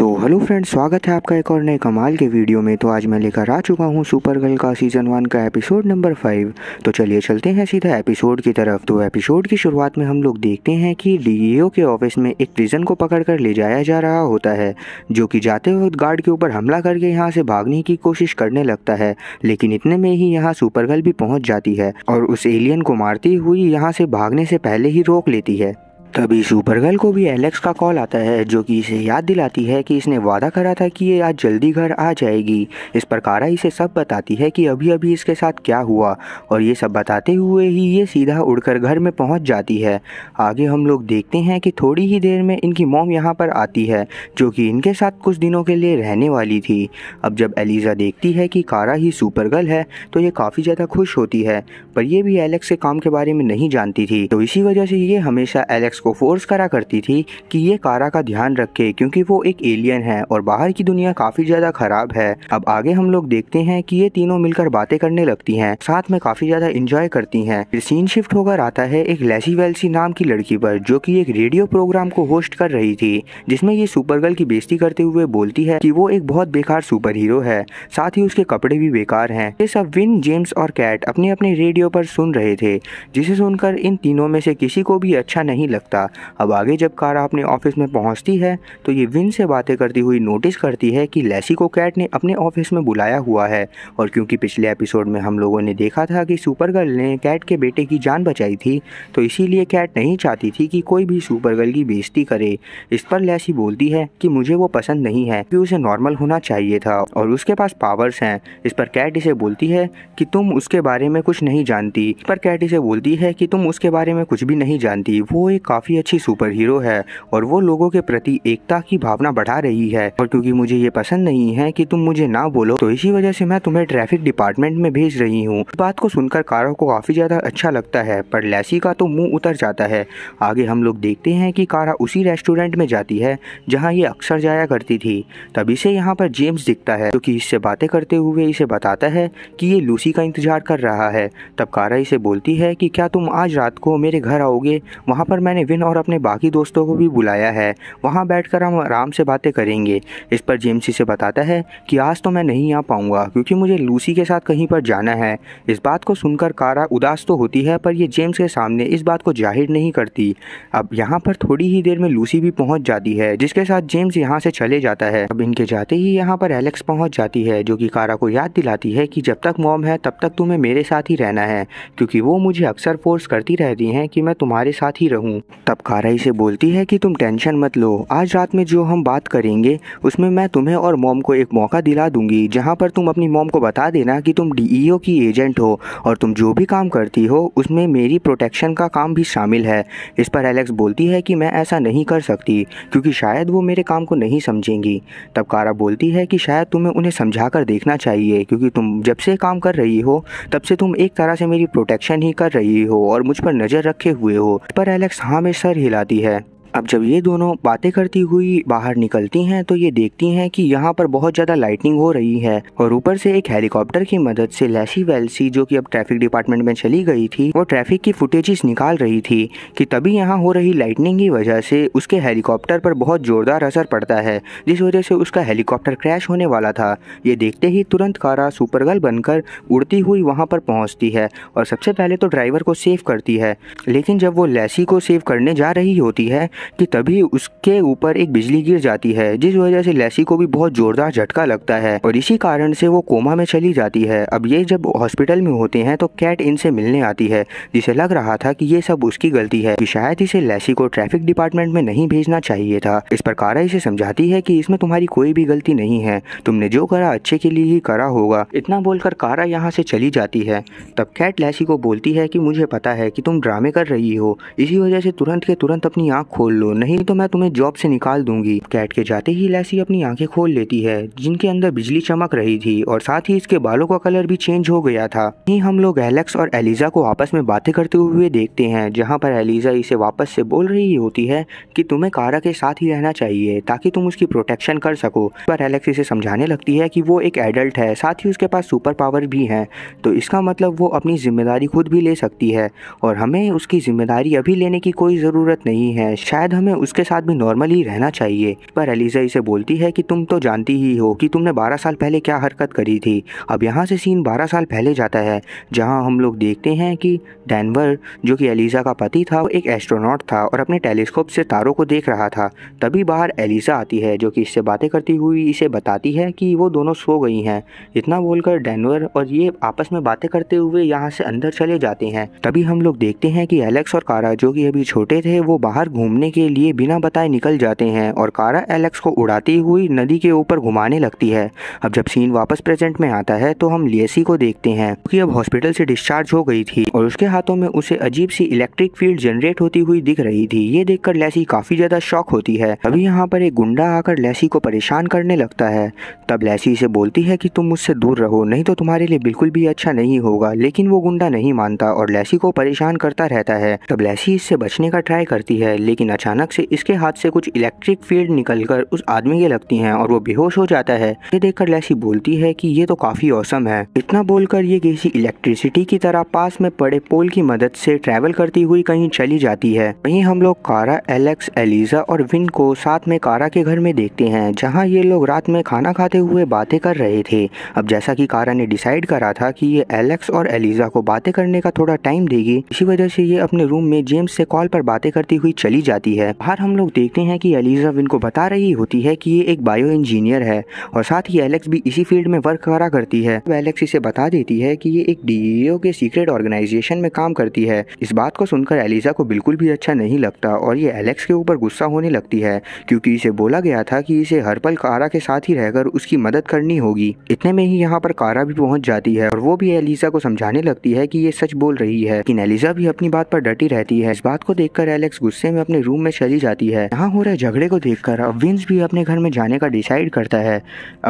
So hello friend स्वागत है आपका एक और नए कमाल के वीडियो में तो आज मैं लेकर आ चुका हूँ सुपर गर्ल का सीज़न वन का एपिसोड नंबर फाइव तो चलिए चलते हैं सीधा एपिसोड की तरफ तो एपिसोड की शुरुआत में हम लोग देखते हैं कि डीईओ e के ऑफिस में एक प्रिजन को पकड़कर ले जाया जा रहा होता है जो कि जाते वक्त गार्ड के ऊपर हमला करके यहाँ से भागने की कोशिश करने लगता है लेकिन इतने में ही यहाँ सुपर गर्ल भी पहुँच जाती है और उस एलियन को मारती हुई यहाँ से भागने से पहले ही रोक लेती है तभी सुपरगर्ल को भी एलेक्स का कॉल आता है जो कि इसे याद दिलाती है कि इसने वादा करा था कि ये आज जल्दी घर आ जाएगी इस पर कारा इसे सब बताती है कि अभी अभी इसके साथ क्या हुआ और ये सब बताते हुए ही ये सीधा उड़कर घर में पहुंच जाती है आगे हम लोग देखते हैं कि थोड़ी ही देर में इनकी मोम यहाँ पर आती है जो कि इनके साथ कुछ दिनों के लिए रहने वाली थी अब जब एलिज़ा देखती है कि कारा ही सुपरगर्ल है तो ये काफ़ी ज़्यादा खुश होती है पर यह भी एलेक्स के काम के बारे में नहीं जानती थी तो इसी वजह से ये हमेशा एलेक्स को फोर्स करा करती थी कि ये कारा का ध्यान रखे क्योंकि वो एक एलियन है और बाहर की दुनिया काफी ज्यादा खराब है अब आगे हम लोग देखते हैं कि ये तीनों मिलकर बातें करने लगती हैं साथ में काफी ज्यादा इंजॉय करती हैं फिर सीन शिफ्ट होकर आता है एक लेसी वेलसी नाम की लड़की पर जो की एक रेडियो प्रोग्राम को होस्ट कर रही थी जिसमे ये सुपर गर्ल की बेजती करते हुए बोलती है की वो एक बहुत बेकार सुपर हीरो है साथ ही उसके कपड़े भी बेकार है ये सब विन जेम्स और कैट अपने अपने रेडियो पर सुन रहे थे जिसे सुनकर इन तीनों में से किसी को भी अच्छा नहीं लगता सकता अब आगे जब कारा अपने ऑफिस में पहुंचती है तो ये विन से बातें करती हुई नोटिस करती है कि लेसी को कैट ने अपने ऑफिस में बुलाया हुआ है और क्योंकि पिछले एपिसोड में हम लोगों ने देखा था कि सुपर गर्ल ने कैट के बेटे की जान बचाई थी तो इसीलिए कैट नहीं चाहती थी कि कोई भी सुपर गर्ल की बेइज्जती करे इस पर लेसी बोलती है कि मुझे वो पसंद नहीं है कि उसे नॉर्मल होना चाहिए था और उसके पास पावर्स हैं इस पर कैट इसे बोलती है कि तुम उसके बारे में कुछ नहीं जानती इस पर कैट इसे बोलती है कि तुम उसके बारे में कुछ भी नहीं जानती वो एक काफ़ी अच्छी सुपर हीरो है और वो लोगों के प्रति एकता की भावना बढ़ा रही है और क्योंकि मुझे ये पसंद नहीं है कि तुम मुझे ना बोलो तो इसी वजह से मैं तुम्हें ट्रैफिक डिपार्टमेंट में भेज रही हूँ इस बात को सुनकर कारो को काफ़ी ज़्यादा अच्छा लगता है पर लैसी का तो मुंह उतर जाता है आगे हम लोग देखते हैं कि कारा उसी रेस्टोरेंट में जाती है जहाँ ये अक्सर जाया करती थी तभी से यहाँ पर जेम्स दिखता है क्योंकि इससे बातें करते हुए इसे बताता है कि ये लूसी का इंतजार कर रहा है तब कारा इसे बोलती है कि क्या तुम आज रात को मेरे घर आओगे वहाँ पर मैंने केविन और अपने बाकी दोस्तों को भी बुलाया है वहाँ बैठ हम आराम से बातें करेंगे इस पर जेम्सी से बताता है कि आज तो मैं नहीं आ पाऊँगा क्योंकि मुझे लूसी के साथ कहीं पर जाना है इस बात को सुनकर कारा उदास तो होती है पर यह जेम्स के सामने इस बात को जाहिर नहीं करती अब यहाँ पर थोड़ी ही देर में लूसी भी पहुँच जाती है जिसके साथ जेम्स यहाँ से चले जाता है अब इनके जाते ही यहाँ पर एलेक्स पहुँच जाती है जो कि कारा को याद दिलाती है कि जब तक मॉम है तब तक तुम्हें मेरे साथ ही रहना है क्योंकि वो मुझे अक्सर फोर्स करती रहती हैं कि मैं तुम्हारे साथ ही रहूँ तब कारा इसे बोलती है कि तुम टेंशन मत लो आज रात में जो हम बात करेंगे उसमें मैं तुम्हें और मोम को एक मौका दिला दूंगी जहाँ पर तुम अपनी मोम को बता देना कि तुम डीईओ e की एजेंट हो और तुम जो भी काम करती हो उसमें मेरी प्रोटेक्शन का काम भी शामिल है इस पर एलेक्स बोलती है कि मैं ऐसा नहीं कर सकती क्योंकि शायद वो मेरे काम को नहीं समझेंगी तब कारा बोलती है कि शायद तुम्हें उन्हें समझा कर देखना चाहिए क्योंकि तुम जब से काम कर रही हो तब से तुम एक तरह से मेरी प्रोटेक्शन ही कर रही हो और मुझ पर नज़र रखे हुए हो पर एलेक्स हाँ हमेशा सर हिलाती है अब जब ये दोनों बातें करती हुई बाहर निकलती हैं तो ये देखती हैं कि यहाँ पर बहुत ज़्यादा लाइटनिंग हो रही है और ऊपर से एक हेलीकॉप्टर की मदद से लैसी वेल्सी जो कि अब ट्रैफिक डिपार्टमेंट में चली गई थी वो ट्रैफिक की फुटेजेस निकाल रही थी कि तभी यहाँ हो रही लाइटनिंग की वजह से उसके हेलीकॉप्टर पर बहुत जोरदार असर पड़ता है जिस वजह से उसका हेलीकॉप्टर क्रैश होने वाला था ये देखते ही तुरंत कारा सुपरगल बनकर उड़ती हुई वहाँ पर पहुँचती है और सबसे पहले तो ड्राइवर को सेव करती है लेकिन जब वो लैसी को सेव करने जा रही होती है कि तभी उसके ऊपर एक बिजली गिर जाती है जिस वजह से लेसी को भी बहुत जोरदार झटका लगता है और इसी कारण से वो कोमा में चली जाती है अब ये जब हॉस्पिटल में होते हैं तो कैट इनसे मिलने आती है जिसे लग रहा था कि ये सब उसकी गलती है कि शायद इसे लेसी को ट्रैफिक डिपार्टमेंट में नहीं भेजना चाहिए था इस पर कारा इसे समझाती है कि इसमें तुम्हारी कोई भी गलती नहीं है तुमने जो करा अच्छे के लिए ही करा होगा इतना बोलकर कारा यहाँ से चली जाती है तब कैट लेसी को बोलती है कि मुझे पता है कि तुम ड्रामे कर रही हो इसी वजह से तुरंत के तुरंत अपनी आँख खोल खोल लो नहीं तो मैं तुम्हें जॉब से निकाल दूंगी कैट के जाते ही लैसी अपनी आंखें खोल लेती है जिनके अंदर बिजली चमक रही थी और साथ ही इसके बालों का कलर भी चेंज हो गया था यही हम लोग एलेक्स और एलिजा को आपस में बातें करते हुए देखते हैं जहाँ पर एलिजा इसे वापस से बोल रही होती है की तुम्हे कारा के साथ ही रहना चाहिए ताकि तुम उसकी प्रोटेक्शन कर सको पर एलेक्स इसे समझाने लगती है की वो एक एडल्ट है साथ ही उसके पास सुपर पावर भी है तो इसका मतलब वो अपनी जिम्मेदारी खुद भी ले सकती है और हमें उसकी जिम्मेदारी अभी लेने की कोई ज़रूरत नहीं है शायद शायद हमें उसके साथ भी नॉर्मल ही रहना चाहिए पर अलीजा इसे बोलती है कि तुम तो जानती ही हो कि तुमने 12 साल पहले क्या हरकत करी थी अब यहाँ से सीन 12 साल पहले जाता है जहाँ हम लोग देखते हैं कि डैनवर जो कि एलिज़ा का पति था वो एक एस्ट्रोनॉट था और अपने टेलीस्कोप से तारों को देख रहा था तभी बाहर एलिज़ा आती है जो कि इससे बातें करती हुई इसे बताती है कि वो दोनों सो गई हैं इतना बोलकर डैनवर और ये आपस में बातें करते हुए यहाँ से अंदर चले जाते हैं तभी हम लोग देखते हैं कि एलेक्स और कारा जो कि अभी छोटे थे वो बाहर घूमने के लिए बिना बताए निकल जाते हैं और कारा एलेक्स को उड़ाती हुई नदी के ऊपर घुमाने लगती है अब जब सीन वापस प्रेजेंट में आता है तो हम लियसी को देखते हैं क्योंकि अब हॉस्पिटल से डिस्चार्ज हो गई थी और उसके हाथों में उसे अजीब सी इलेक्ट्रिक फील्ड जनरेट होती हुई दिख रही थी ये देखकर लेसी काफी ज्यादा शॉक होती है अभी यहाँ पर एक गुंडा आकर लेसी को परेशान करने लगता है तब लेसी इसे बोलती है कि तुम मुझसे दूर रहो नहीं तो तुम्हारे लिए बिल्कुल भी अच्छा नहीं होगा लेकिन वो गुंडा नहीं मानता और लेसी को परेशान करता रहता है तब लेसी इससे बचने का ट्राई करती है लेकिन अचानक से इसके हाथ से कुछ इलेक्ट्रिक फील्ड निकलकर उस आदमी के लगती हैं और वो बेहोश हो जाता है ये देखकर लैसी बोलती है कि ये तो काफी औसम है इतना बोलकर ये किसी इलेक्ट्रिसिटी की तरह पास में पड़े पोल की मदद से ट्रेवल करती हुई कहीं चली जाती है वहीं हम लोग कारा एलेक्स एलिजा और विन को साथ में कारा के घर में देखते हैं जहाँ ये लोग रात में खाना खाते हुए बातें कर रहे थे अब जैसा कि कारा ने डिसाइड करा था कि ये एलेक्स और एलिजा को बातें करने का थोड़ा टाइम देगी इसी वजह से ये अपने रूम में जेम्स से कॉल पर बातें करती हुई चली जाती जाती है बाहर हम लोग देखते हैं कि एलिजा विन को बता रही होती है कि ये एक बायो इंजीनियर है और साथ ही एलेक्स भी इसी फील्ड में वर्क करा करती है तो एलेक्स इसे बता देती है कि ये एक डीईओ के सीक्रेट ऑर्गेनाइजेशन में काम करती है इस बात को सुनकर एलिजा को बिल्कुल भी अच्छा नहीं लगता और ये एलेक्स के ऊपर गुस्सा होने लगती है क्योंकि इसे बोला गया था कि इसे हर पल कारा के साथ ही रहकर उसकी मदद करनी होगी इतने में ही यहाँ पर कारा भी पहुंच जाती है और वो भी एलिजा को समझाने लगती है कि ये सच बोल रही है लेकिन एलिजा भी अपनी बात पर डटी रहती है इस बात को देखकर एलेक्स गुस्से में अपने रूम में चली जाती है यहाँ हो रहे झगड़े को देख कर विंस भी अपने घर में जाने का डिसाइड करता है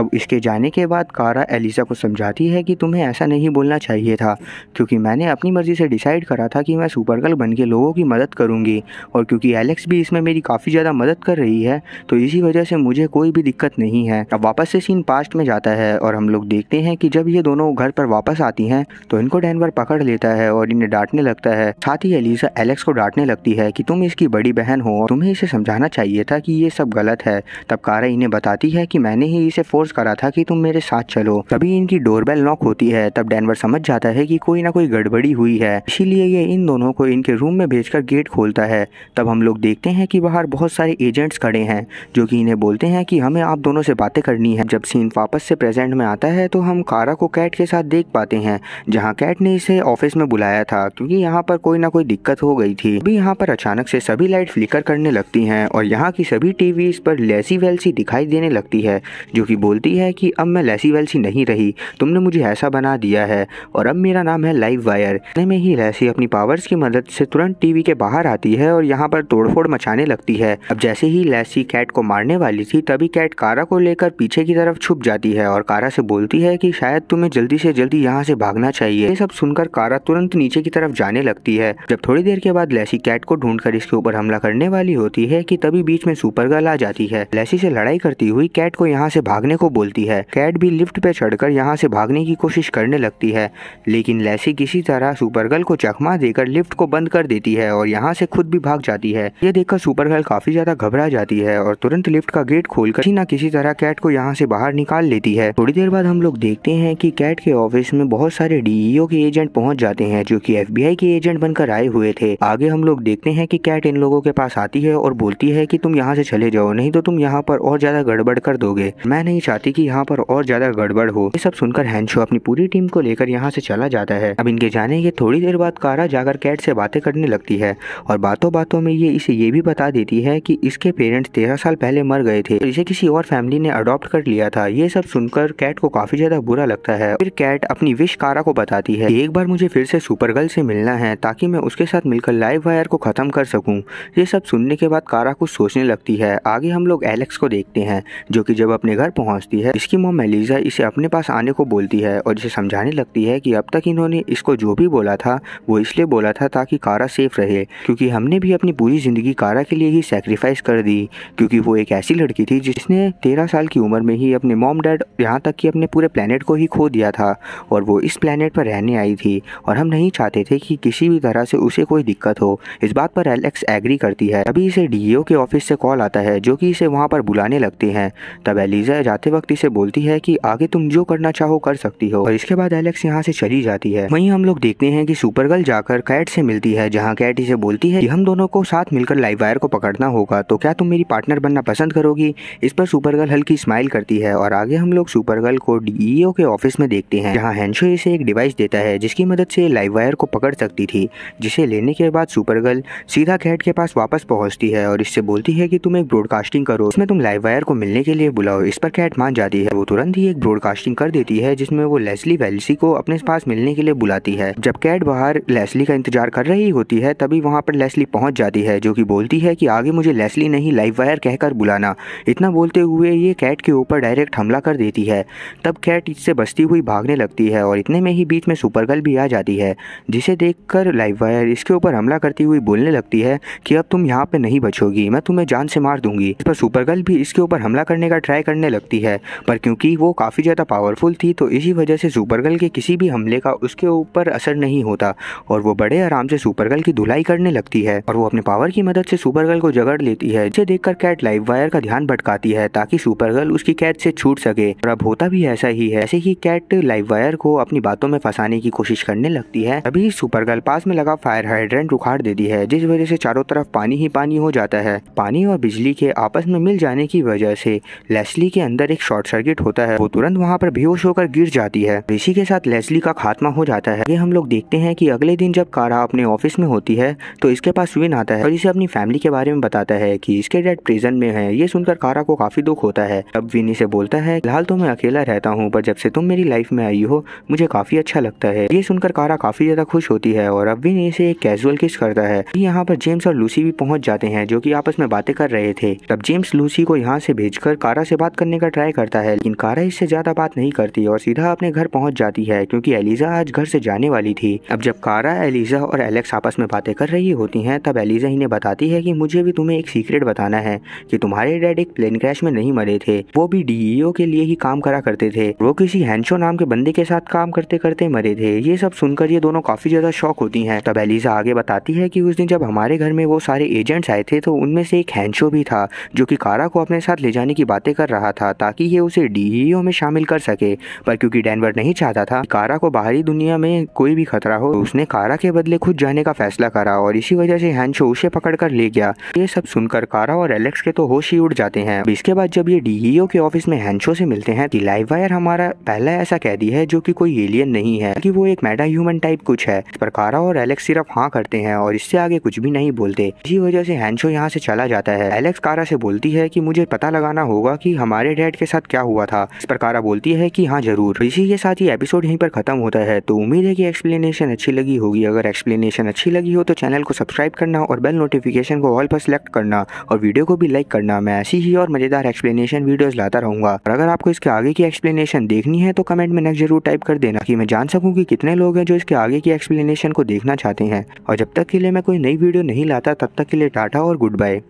अब इसके जाने के बाद कारा एलिजा को समझाती है कि तुम्हें ऐसा नहीं बोलना चाहिए था क्योंकि मैंने अपनी मर्जी से डिसाइड करा था कि मैं सुपर गर्ल बन के लोगों की मदद करूंगी और क्योंकि एलेक्स भी इसमें मेरी काफ़ी ज़्यादा मदद कर रही है तो इसी वजह से मुझे कोई भी दिक्कत नहीं है अब वापस से सीन पास्ट में जाता है और हम लोग देखते हैं कि जब ये दोनों घर पर वापस आती हैं तो इनको डैनवर पकड़ लेता है और इन्हें डांटने लगता है साथ ही एलिजा एलेक्स को डांटने लगती है कि तुम इसकी बड़ी बहन बहन हो तुम्हें इसे समझाना चाहिए था कि ये सब गलत है तब कारा इन्हें बताती है कि मैंने ही इसे फोर्स करा था कि तुम मेरे साथ चलो तभी इनकी डोरबेल नॉक होती है तब डेनवर समझ जाता है कि कोई ना कोई गड़बड़ी हुई है इसीलिए ये इन दोनों को इनके रूम में भेजकर गेट खोलता है तब हम लोग देखते हैं कि बाहर बहुत सारे एजेंट्स खड़े हैं जो कि इन्हें बोलते हैं कि हमें आप दोनों से बातें करनी है जब सीन वापस से प्रेजेंट में आता है तो हम कारा को कैट के साथ देख पाते हैं जहाँ कैट ने इसे ऑफिस में बुलाया था क्योंकि यहाँ पर कोई ना कोई दिक्कत हो गई थी अभी यहाँ पर अचानक से सभी लाइट फ्लिकर करने लगती हैं और यहाँ की सभी टीवीज़ पर लेसी वेलसी दिखाई देने लगती है जो कि बोलती है कि अब मैं लेसी वेलसी नहीं रही तुमने मुझे ऐसा बना दिया है और अब मेरा नाम है लाइव वायर इतने में ही लेसी अपनी पावर्स की मदद से तुरंत टीवी के बाहर आती है और यहाँ पर तोड़फोड़ मचाने लगती है अब जैसे ही लेसी कैट को मारने वाली थी तभी कैट कारा को लेकर पीछे की तरफ छुप जाती है और कारा से बोलती है कि शायद तुम्हें जल्दी से जल्दी यहाँ से भागना चाहिए ये सब सुनकर कारा तुरंत नीचे की तरफ जाने लगती है जब थोड़ी देर के बाद लेसी कैट को ढूंढकर इसके ऊपर हमला कर करने वाली होती है कि तभी बीच में सुपर गर्ल आ जाती है लेसी से लड़ाई करती हुई कैट को यहाँ से भागने को बोलती है कैट भी लिफ्ट पे चढ़कर यहाँ से भागने की कोशिश करने लगती है लेकिन लेसी किसी तरह सुपर गर्ल को चकमा देकर लिफ्ट को बंद कर देती है और यहाँ से खुद भी भाग जाती है ये देखकर सुपर गर्ल काफी ज्यादा घबरा जाती है और तुरंत लिफ्ट का गेट खोल किसी न किसी तरह कैट को यहाँ से बाहर निकाल लेती है थोड़ी देर बाद हम लोग देखते हैं की कैट के ऑफिस में बहुत सारे डीईओ के एजेंट पहुँच जाते हैं जो की एफ के एजेंट बनकर आए हुए थे आगे हम लोग देखते हैं की कैट इन लोगों के पास आती है और बोलती है कि तुम यहाँ से चले जाओ नहीं तो तुम यहाँ पर और ज्यादा गड़बड़ कर दोगे मैं नहीं चाहती कि यहाँ पर और ज्यादा गड़बड़ हो ये सब सुनकर हैंशो अपनी पूरी टीम को लेकर यहाँ से चला जाता है अब इनके जाने के थोड़ी देर बाद कारा जाकर कैट से बातें करने लगती है और बातों बातों में ये इसे ये भी बता देती है की इसके पेरेंट्स तेरह साल पहले मर गए थे इसे किसी और फैमिली ने अडोप्ट कर लिया था ये सब सुनकर कैट को काफी ज्यादा बुरा लगता है फिर कैट अपनी विश कारा को बताती है एक बार मुझे फिर से सुपर गर्ल से मिलना है ताकि मैं उसके साथ मिलकर लाइव वायर को खत्म कर सकूं ये सब सुनने के बाद कारा कुछ सोचने लगती है आगे हम लोग एलेक्स को देखते हैं जो कि जब अपने घर पहुंचती है इसकी मोम मेलिजा इसे अपने पास आने को बोलती है और इसे समझाने लगती है कि अब तक इन्होंने इसको जो भी बोला था वो इसलिए बोला था ताकि कारा सेफ रहे क्योंकि हमने भी अपनी पूरी ज़िंदगी कारा के लिए ही सेक्रीफाइस कर दी क्योंकि वो एक ऐसी लड़की थी जिसने तेरह साल की उम्र में ही अपने मॉम डैड यहाँ तक कि अपने पूरे प्लानट को ही खो दिया था और वो इस प्लानट पर रहने आई थी और हम नहीं चाहते थे कि किसी भी तरह से उसे कोई दिक्कत हो इस बात पर एलेक्स एग्री करते करती है तभी इसे डीईओ के ऑफिस से कॉल आता है जो कि इसे वहाँ पर बुलाने लगते हैं तब एलिजा जाते वक्त इसे बोलती है कि आगे तुम जो करना चाहो कर सकती हो और इसके बाद एलेक्स यहाँ से चली जाती है वहीं हम लोग देखते हैं कि सुपरगर्ल जाकर कैट से मिलती है जहाँ कैट इसे बोलती है कि हम दोनों को साथ मिलकर लाइव वायर को पकड़ना होगा तो क्या तुम मेरी पार्टनर बनना पसंद करोगी इस पर सुपरगर्ल हल्की स्माइल करती है और आगे हम लोग सुपरगर्ल को डीईओ के ऑफिस में देखते हैं जहाँ हैंशो इसे एक डिवाइस देता है जिसकी मदद से लाइव वायर को पकड़ सकती थी जिसे लेने के बाद सुपरगर्ल सीधा कैट के पास वापस वापस पहुंचती है और इससे बोलती है कि तुम एक ब्रॉडकास्टिंग करो इसमें तुम लाइव वायर को मिलने के लिए बुलाओ इस पर कैट मान जाती है वो तुरंत ही एक ब्रॉडकास्टिंग कर देती है जिसमें वो लेस्ली वेल्सी को अपने पास मिलने के लिए बुलाती है जब कैट बाहर लेस्ली का इंतजार कर रही होती है तभी वहाँ पर लेस्ली पहुंच जाती है जो कि बोलती है कि आगे मुझे लेस्ली नहीं लाइव वायर कहकर बुलाना इतना बोलते हुए ये कैट के ऊपर डायरेक्ट हमला कर देती है तब कैट इससे बसती हुई भागने लगती है और इतने में ही बीच में सुपरगल भी आ जाती है जिसे देखकर लाइव वायर इसके ऊपर हमला करती हुई बोलने लगती है कि अब तुम यहाँ पे नहीं बचोगी मैं तुम्हें जान से मार दूंगी इस पर सुपरगर्ल भी इसके ऊपर हमला करने का ट्राई करने लगती है पर क्योंकि वो काफ़ी ज़्यादा पावरफुल थी तो इसी वजह से सुपरगर्ल के किसी भी हमले का उसके ऊपर असर नहीं होता और वो बड़े आराम से सुपरगर्ल की धुलाई करने लगती है और वो अपने पावर की मदद से सुपरगर्ल को जगड़ लेती है जिसे देखकर कैट लाइव वायर का ध्यान भटकाती है ताकि सुपरगर्ल उसकी कैद से छूट सके और अब होता भी ऐसा ही है ऐसे ही कैट लाइव वायर को अपनी बातों में फंसाने की कोशिश करने लगती है अभी सुपरगर्ल पास में लगा फायर हाइड्रेंट उखाड़ देती है जिस वजह से चारों तरफ पानी ही पानी हो जाता है पानी और बिजली के आपस में मिल जाने की वजह से लेस्ली के अंदर एक शॉर्ट सर्किट होता है वो तुरंत वहाँ पर बेहोश होकर गिर जाती है ऋषि के साथ लेस्ली का खात्मा हो जाता है ये हम लोग देखते हैं कि अगले दिन जब कारा अपने ऑफिस में होती है तो इसके पास विन आता है और इसे अपनी फैमिली के बारे में बताता है की इसके डैड प्रिजन में है ये सुनकर कारा को काफी दुख होता है अब विन इसे बोलता है फिलहाल तो मैं अकेला रहता हूँ पर जब से तुम मेरी लाइफ में आई हो मुझे काफी अच्छा लगता है ये सुनकर कारा काफी ज्यादा खुश होती है और अब विन इसे एक कैजुअल किस करता है यहाँ पर जेम्स और लूसी भी भी पहुंच जाते हैं जो कि आपस में बातें कर रहे थे तब जेम्स लूसी को यहाँ से भेजकर कारा से बात करने का ट्राई करता है लेकिन कारा इससे ज्यादा बात नहीं करती और सीधा अपने घर पहुँच जाती है क्यूँकी एलिजा आज घर से जाने वाली थी अब जब कारा एलिजा और एलेक्स आपस में बातें कर रही होती है तब एलिजा इन्हें बताती है की मुझे भी तुम्हें एक सीक्रेट बताना है कि तुम्हारे डैड एक प्लेन क्रैश में नहीं मरे थे वो भी डीईओ के लिए ही काम करा करते थे वो किसी हैंशो नाम के बंदे के साथ काम करते करते मरे थे ये सब सुनकर ये दोनों काफी ज्यादा शौक होती हैं। तब एलिजा आगे बताती है कि उस दिन जब हमारे घर में वो सारे हमारे एजेंट्स आए थे तो उनमें से एक हैंशो भी था जो कि कारा को अपने साथ ले जाने की बातें कर रहा था ताकि ये उसे डीईओ में शामिल कर सके पर क्योंकि डेनवर नहीं चाहता था कारा को बाहरी दुनिया में कोई भी खतरा हो तो उसने कारा के बदले खुद जाने का फैसला करा और इसी वजह से हैंशो उसे कर ले गया ये सब सुनकर कारा और एलेक्स के तो होश ही उड़ जाते हैं इसके बाद जब ये डीईओ के ऑफिस में हैंशो से मिलते हैं की लाइव वायर हमारा पहला ऐसा कैदी है जो की कोई एलियन नहीं है की वो एक मेटा ह्यूमन टाइप कुछ है पर कारा और एलेक्स सिर्फ हाँ करते हैं और इससे आगे कुछ भी नहीं बोलते जिसकी वजह से हैंशो यहाँ से चला जाता है एलेक्स कारा से बोलती है कि मुझे पता लगाना होगा कि हमारे डैड के साथ क्या हुआ था इस पर कारा बोलती है कि हाँ जरूर तो इसी के साथ ही एपिसोड यहीं पर खत्म होता है तो उम्मीद है कि एक्सप्लेनेशन अच्छी लगी होगी अगर एक्सप्लेनेशन अच्छी लगी हो तो चैनल को सब्सक्राइब करना और बेल नोटिफिकेशन को ऑल पर सिलेक्ट करना और वीडियो को भी लाइक करना मैं ऐसी ही और मजेदार एक्सप्लेनेशन वीडियोज लाता रहूंगा और अगर आपको इसके आगे की एक्सप्लेनेशन देखनी है तो कमेंट में नेक्स्ट जरूर टाइप कर देना कि मैं जान सकूँ कि कितने लोग हैं जो इसके आगे की एक्सप्लेनेशन को देखना चाहते हैं और जब तक के लिए मैं कोई नई वीडियो नहीं लाता तब तक के लिए टाटा और गुड बाय